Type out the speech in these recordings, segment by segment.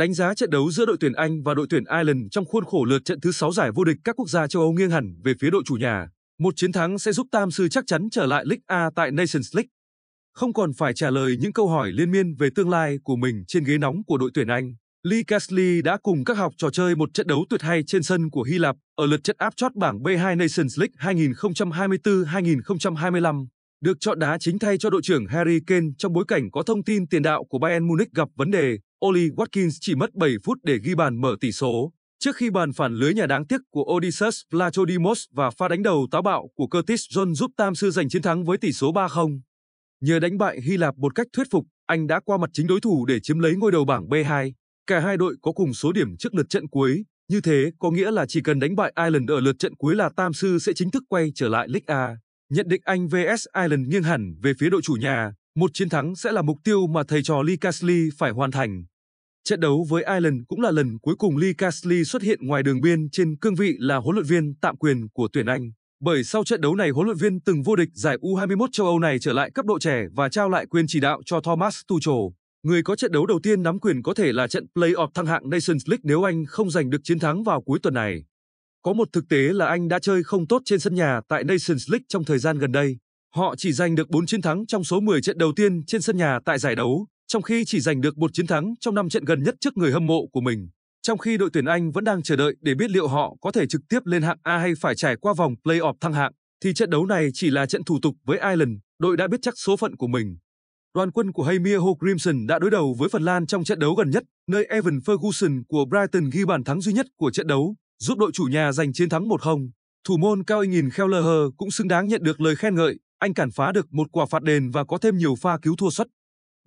đánh giá trận đấu giữa đội tuyển Anh và đội tuyển Ireland trong khuôn khổ lượt trận thứ 6 giải vô địch các quốc gia châu Âu nghiêng hẳn về phía đội chủ nhà. Một chiến thắng sẽ giúp Tam Sư chắc chắn trở lại League A tại Nations League. Không còn phải trả lời những câu hỏi liên miên về tương lai của mình trên ghế nóng của đội tuyển Anh. Lee Casley đã cùng các học trò chơi một trận đấu tuyệt hay trên sân của Hy Lạp ở lượt trận áp chót bảng B2 Nations League 2024-2025 được chọn đá chính thay cho đội trưởng Harry Kane trong bối cảnh có thông tin tiền đạo của Bayern Munich gặp vấn đề. Oli Watkins chỉ mất 7 phút để ghi bàn mở tỷ số, trước khi bàn phản lưới nhà đáng tiếc của Odysseus Plachodimos và pha đánh đầu táo bạo của Curtis John giúp Tam Sư giành chiến thắng với tỷ số 3-0. Nhờ đánh bại Hy Lạp một cách thuyết phục, Anh đã qua mặt chính đối thủ để chiếm lấy ngôi đầu bảng B2. Cả hai đội có cùng số điểm trước lượt trận cuối, như thế có nghĩa là chỉ cần đánh bại Ireland ở lượt trận cuối là Tam Sư sẽ chính thức quay trở lại League A. Nhận định Anh vs Ireland nghiêng hẳn về phía đội chủ nhà, một chiến thắng sẽ là mục tiêu mà thầy trò Lee Casley phải hoàn thành. Trận đấu với Ireland cũng là lần cuối cùng Lee Carsley xuất hiện ngoài đường biên trên cương vị là huấn luyện viên tạm quyền của tuyển Anh. Bởi sau trận đấu này huấn luyện viên từng vô địch giải U21 châu Âu này trở lại cấp độ trẻ và trao lại quyền chỉ đạo cho Thomas Tuchel. Người có trận đấu đầu tiên nắm quyền có thể là trận play-off thăng hạng Nations League nếu Anh không giành được chiến thắng vào cuối tuần này. Có một thực tế là Anh đã chơi không tốt trên sân nhà tại Nations League trong thời gian gần đây. Họ chỉ giành được 4 chiến thắng trong số 10 trận đầu tiên trên sân nhà tại giải đấu trong khi chỉ giành được một chiến thắng trong năm trận gần nhất trước người hâm mộ của mình. Trong khi đội tuyển Anh vẫn đang chờ đợi để biết liệu họ có thể trực tiếp lên hạng A hay phải trải qua vòng play-off thăng hạng, thì trận đấu này chỉ là trận thủ tục với Ireland, đội đã biết chắc số phận của mình. Đoàn quân của Hamir Ho Crimson đã đối đầu với Phần Lan trong trận đấu gần nhất, nơi Evan Ferguson của Brighton ghi bàn thắng duy nhất của trận đấu, giúp đội chủ nhà giành chiến thắng 1-0. Thủ môn Cao Ingin Kelleher cũng xứng đáng nhận được lời khen ngợi, anh cản phá được một quả phạt đền và có thêm nhiều pha cứu thua xuất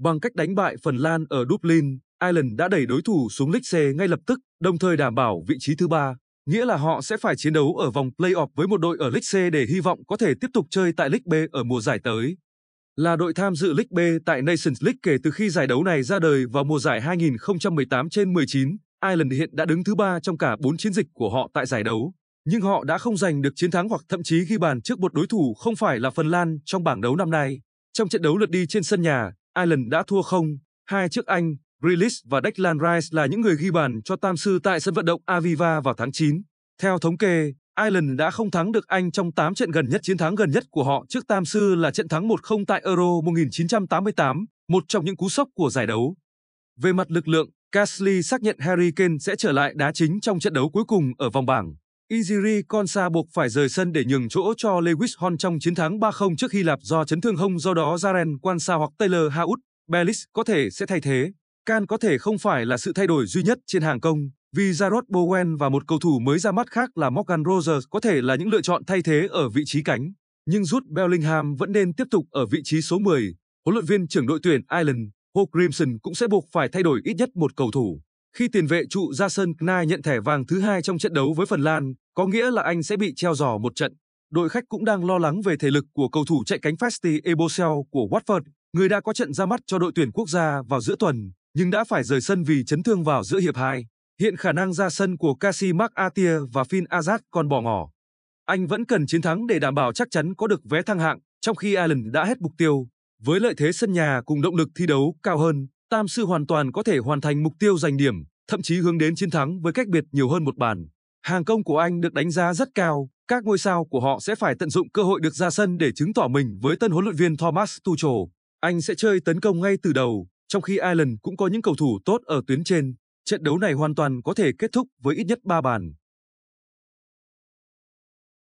Bằng cách đánh bại Phần Lan ở Dublin, Ireland đã đẩy đối thủ xuống league C ngay lập tức, đồng thời đảm bảo vị trí thứ ba, nghĩa là họ sẽ phải chiến đấu ở vòng play-off với một đội ở league C để hy vọng có thể tiếp tục chơi tại league B ở mùa giải tới. Là đội tham dự league B tại Nations League kể từ khi giải đấu này ra đời vào mùa giải 2018 trên 19, Ireland hiện đã đứng thứ ba trong cả bốn chiến dịch của họ tại giải đấu, nhưng họ đã không giành được chiến thắng hoặc thậm chí ghi bàn trước một đối thủ không phải là Phần Lan trong bảng đấu năm nay. Trong trận đấu lượt đi trên sân nhà, Ireland đã thua không. Hai trước Anh, Grealish và Declan Rice là những người ghi bàn cho tam sư tại sân vận động Aviva vào tháng 9. Theo thống kê, Ireland đã không thắng được Anh trong 8 trận gần nhất. Chiến thắng gần nhất của họ trước tam sư là trận thắng 1-0 tại Euro 1988, một trong những cú sốc của giải đấu. Về mặt lực lượng, Gasly xác nhận Harry Kane sẽ trở lại đá chính trong trận đấu cuối cùng ở vòng bảng. Ijiri Konsa buộc phải rời sân để nhường chỗ cho Lewis Hon trong chiến thắng 3-0 trước Hy Lạp do chấn thương hông do đó Jaren Kwansa hoặc Taylor Haut, Belis có thể sẽ thay thế. Can có thể không phải là sự thay đổi duy nhất trên hàng công, vì Jarrod Bowen và một cầu thủ mới ra mắt khác là Morgan Rogers có thể là những lựa chọn thay thế ở vị trí cánh. Nhưng rút Bellingham vẫn nên tiếp tục ở vị trí số 10. Huấn luyện viên trưởng đội tuyển Ireland, Ho Grimson cũng sẽ buộc phải thay đổi ít nhất một cầu thủ. Khi tiền vệ trụ ra sân, Knight nhận thẻ vàng thứ hai trong trận đấu với Phần Lan, có nghĩa là anh sẽ bị treo giò một trận. Đội khách cũng đang lo lắng về thể lực của cầu thủ chạy cánh Festi Ebosel của Watford, người đã có trận ra mắt cho đội tuyển quốc gia vào giữa tuần, nhưng đã phải rời sân vì chấn thương vào giữa hiệp 2. Hiện khả năng ra sân của Kasi Mark Atia và Finn Azat còn bỏ ngỏ. Anh vẫn cần chiến thắng để đảm bảo chắc chắn có được vé thăng hạng, trong khi Ireland đã hết mục tiêu. Với lợi thế sân nhà cùng động lực thi đấu cao hơn, Tam Sư hoàn toàn có thể hoàn thành mục tiêu giành điểm, thậm chí hướng đến chiến thắng với cách biệt nhiều hơn một bàn. Hàng công của anh được đánh giá rất cao, các ngôi sao của họ sẽ phải tận dụng cơ hội được ra sân để chứng tỏ mình với tân huấn luyện viên Thomas Tuchel. Anh sẽ chơi tấn công ngay từ đầu, trong khi Ireland cũng có những cầu thủ tốt ở tuyến trên. Trận đấu này hoàn toàn có thể kết thúc với ít nhất 3 bàn.